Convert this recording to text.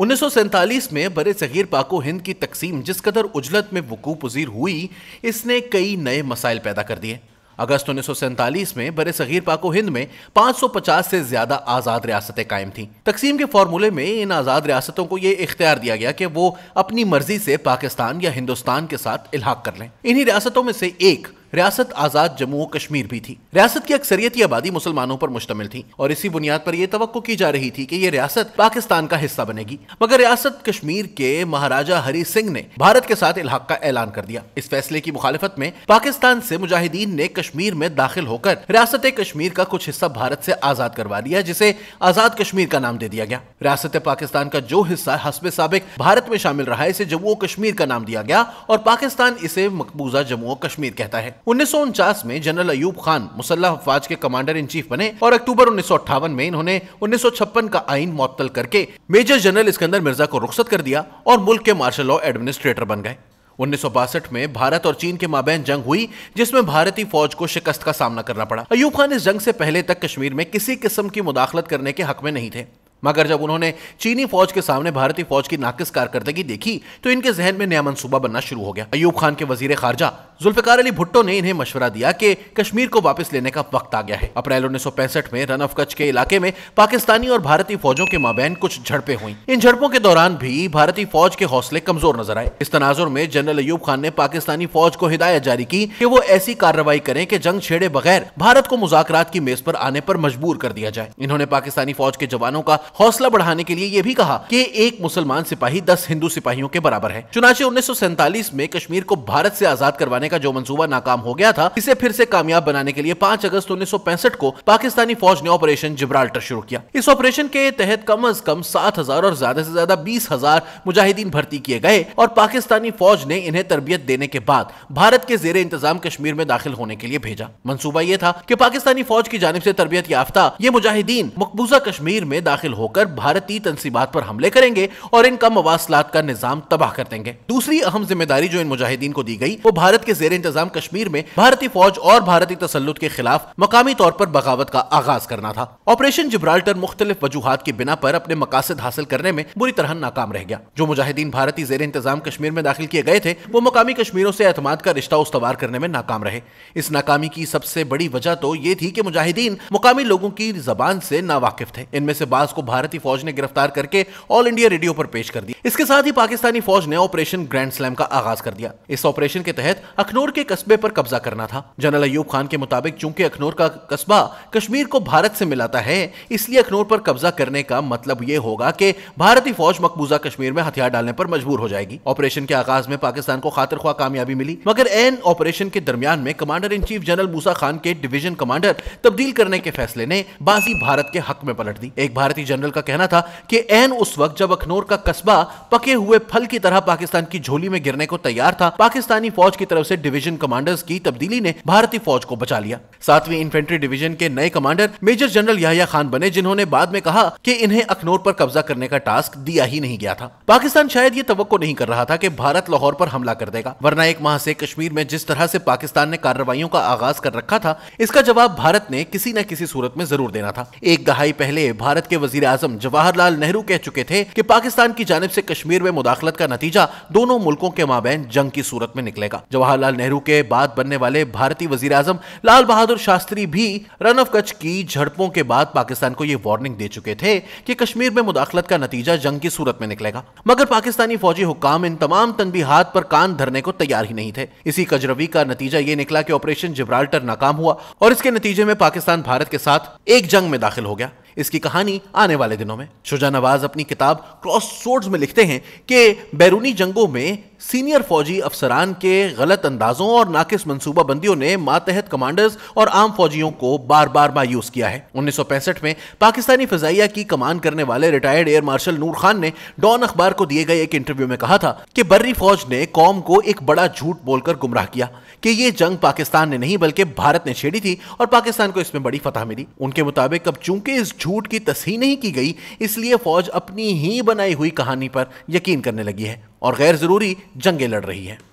उन्नीस में बर सगीर पाको हिंद की तकसीम जिस कदर उजलत में वकू पजीर हुई इसने कई नए मसाइल पैदा कर दिए अगस्त उन्नीस में बरे सगीर पाको हिंद में 550 से ज्यादा आज़ाद रियासतें कायम थीं तकसीम के फार्मूले में इन आज़ाद रियासतों को ये इख्तियार दिया गया कि वो अपनी मर्जी से पाकिस्तान या हिंदुस्तान के साथ इलाहा कर लें इन्हीं रियासतों में से एक रियासत आज़ाद जम्मू और कश्मीर भी थी रियासत की अक्सरियत आबादी मुसलमानों पर मुश्तमिल थी और इसी बुनियाद पर यह तो की जा रही थी कि ये रियासत पाकिस्तान का हिस्सा बनेगी मगर रियासत कश्मीर के महाराजा हरी सिंह ने भारत के साथ इलाक का ऐलान कर दिया इस फैसले की मुखालफत में पाकिस्तान से मुजाहिदीन ने कश्मीर में दाखिल होकर रियासत कश्मीर का कुछ हिस्सा भारत से आजाद करवा लिया जिसे आजाद कश्मीर का नाम दे दिया गया रियासत पाकिस्तान का जो हिस्सा हसब सबक भारत में शामिल रहा है इसे जम्मू कश्मीर का नाम दिया गया और पाकिस्तान इसे मकबूजा जम्मू कश्मीर कहता है उन्नीस में जनरल अयूब खान मुसल्ला अफवाज के कमांडर इन चीफ बने और अक्टूबर उन्नीस में इन्होंने उन्नीस का आईन मअतल करके मेजर जनरल इस्कंदर मिर्जा को रुख्सत कर दिया और मुल्क के मार्शल लॉ एडमिनिस्ट्रेटर बन गए उन्नीस में भारत और चीन के माबेन जंग हुई जिसमें भारतीय फौज को शिकस्त का सामना करना पड़ा अयूब खान इस जंग से पहले तक कश्मीर में किसी किस्म की मुदाखलत करने के हक में नहीं थे मगर जब उन्होंने चीनी फौज के सामने भारतीय फौज की नाकिस कारकर्दगी देखी तो इनके जहन में नया मनसूबा बनना शुरू हो गया अयूब खान के वजीर खारजा जुल्फिकार अली भुट्टो ने इन्हें मशवरा दिया कि कश्मीर को वापस लेने का वक्त आ गया है अप्रैल उन्नीस में रन ऑफ कच्छ के इलाके में पाकिस्तानी और भारतीय फौजों के माबेन कुछ झड़पें हुई इन झड़पों के दौरान भी भारतीय फौज के हौसले कमजोर नजर आए इस तनाजुर में जनरल अयूब खान ने पाकिस्तानी फौज को हिदायत जारी की कि वो ऐसी कार्रवाई करें कि जंग छेड़े बगैर भारत को मुजाकर की मेज पर आने पर मजबूर कर दिया जाए इन्होंने पाकिस्तानी फौज के जवानों का हौसला बढ़ाने के लिए यह भी कहा कि एक मुसलमान सिपाही दस हिंदू सिपाहियों के बराबर है चुनाचे उन्नीस में कश्मीर को भारत से आजाद करवाने का जो मंसूबा नाकाम हो गया था इसे फिर से कामयाब बनाने के लिए पाँच अगस्त उन्नीस को पाकिस्तानी फौज ने ऑपरेशन जिब्राल्टर शुरू किया इस ऑपरेशन के तहत कम अज कम सात हजार और ज्यादा ऐसी ज्यादा बीस हजार मुजाहिदीन भर्ती किए गए और पाकिस्तानी फौज ने इन्हें तरबियत देने के बाद भारत के जेर इंतजाम कश्मीर में दाखिल होने के लिए भेजा मंसूबा यह था कि पाकिस्तानी फौज की जानब से तरबियत याफ्ता ये मुजाहिदीन मकबूजा कश्मीर में दाखिल हो होकर भारतीय तनसीबात पर हमले करेंगे और इनका मवासलात का निजाम तबाह कर देंगे दूसरी अहम जिम्मेदारी जो इन मुजाहिदीन को दी गई वो भारत के जेर इंतजाम कश्मीर में भारतीय फौज और भारतीय तसलुत के खिलाफ मकामी तौर पर बगावत का आगाज करना था ऑपरेशन जिब्राल्टर मुख्तलिफ वजूहत की बिना पर अपने मकासद हासिल करने में बुरी तरह नाकाम रह गया जो मुजाहिदीन भारतीय जेर इंतजाम कश्मीर में दाखिल किए गए थे वो मकामी कश्मीरों से अहतमाद का रिश्ता उसवार करने में नाकाम रहे इस नाकामी की सबसे बड़ी वजह तो ये थी कि मुजाहिदीन मुकामी लोगों की जबान से नावाकिफ थे इनमें से बास को भारतीय फौज ने गिरफ्तार करके ऑल इंडिया रेडियो पर पेश कर दी इसके साथ ही पाकिस्तानी फौज ने ऑपरेशन ग्रैंड स्लैम का आगाज कर दिया इस ऑपरेशन के तहत अखनूर के कस्बे पर कब्जा करना था जनरल अयूब खान के मुताबिक चूंकि अखनूर का कस्बा कश्मीर को भारत से मिलाता है इसलिए अखनूर पर कब्जा करने का मतलब ये होगा कि भारतीय फौज मकबूजा कश्मीर में हथियार डालने पर मजबूर हो जाएगी ऑपरेशन के आगाज में पाकिस्तान को खातर ख्वाह कामयाबी मिली मगर एन ऑपरेशन के दरमियान में commander in chief general Musa Khan के डिवीजन कमांडर तब्दील करने के फैसले ने बाजी भारत के हक में पलट दी एक भारतीय जनरल जनरल का कहना था कि एन उस वक्त जब अखनूर का कस्बा पके हुए फल की तरह पाकिस्तान की झोली में गिरने को तैयार था पाकिस्तानी फौज की तरफ से डिवीजन कमांडर्स की तब्दीली ने भारतीय फौज को बचा लिया सातवीं इन्फेंट्री डिवीजन के नए commander major general Yahya Khan बने जिन्होंने बाद में कहा कि इन्हें अखनूर पर कब्जा करने का टास्क दिया ही नहीं गया था पाकिस्तान शायद ये तो नहीं कर रहा था कि भारत लाहौर पर हमला कर देगा वरना एक माह से कश्मीर में जिस तरह से पाकिस्तान ने कार्रवाई का आगाज कर रखा था इसका जवाब भारत ने किसी न किसी सूरत में जरूर देना था एक दहाई पहले भारत के वजीर आजम जवाहरलाल नेहरू कह चुके थे कि पाकिस्तान की जानब से कश्मीर में मुदाखलत का नतीजा दोनों मुल्कों के माबेन जंग की सूरत में निकलेगा जवाहरलाल नेहरू के बाद बनने वाले भारतीय वजीर आजम लाल बहादुर शास्त्री भी रन ऑफ कच्छ की झड़पों के बाद पाकिस्तान को ये वार्निंग दे चुके थे कि कश्मीर में मुदाखलत का नतीजा जंग की सूरत में निकलेगा मगर पाकिस्तानी फौजी हुकाम इन तमाम तनबीहात पर कान धरने को तैयार ही नहीं थे इसी कजरवी का नतीजा ये निकला कि ऑपरेशन जिब्राल्टर नाकाम हुआ और इसके नतीजे में पाकिस्तान भारत के साथ एक जंग में दाखिल हो गया इसकी कहानी आने वाले दिनों में शुजा नवाज अपनी किताब क्रॉस सोर्ड्स में लिखते हैं कि बैरूनी जंगों में सीनियर फौजी अफसरान के गलत अंदाजों और नाकिस बंदियों ने मातहत कमांडर्स और आम फौजियों को बार बार मायूस किया है उन्नीस में पाकिस्तानी फजाइया की कमान करने वाले retired air marshal Nur Khan ने डॉन अखबार को दिए गए एक इंटरव्यू में कहा था कि बर्री फौज ने कौम को एक बड़ा झूठ बोलकर गुमराह किया कि ये जंग पाकिस्तान ने नहीं बल्कि भारत ने छेड़ी थी और पाकिस्तान को इसमें बड़ी फतह मिली उनके मुताबिक अब चूंकि इस झूठ की तस्ही नहीं की गई इसलिए फौज अपनी ही बनाई हुई कहानी पर यकीन करने लगी है और गैर ज़रूरी जंगें लड़ रही हैं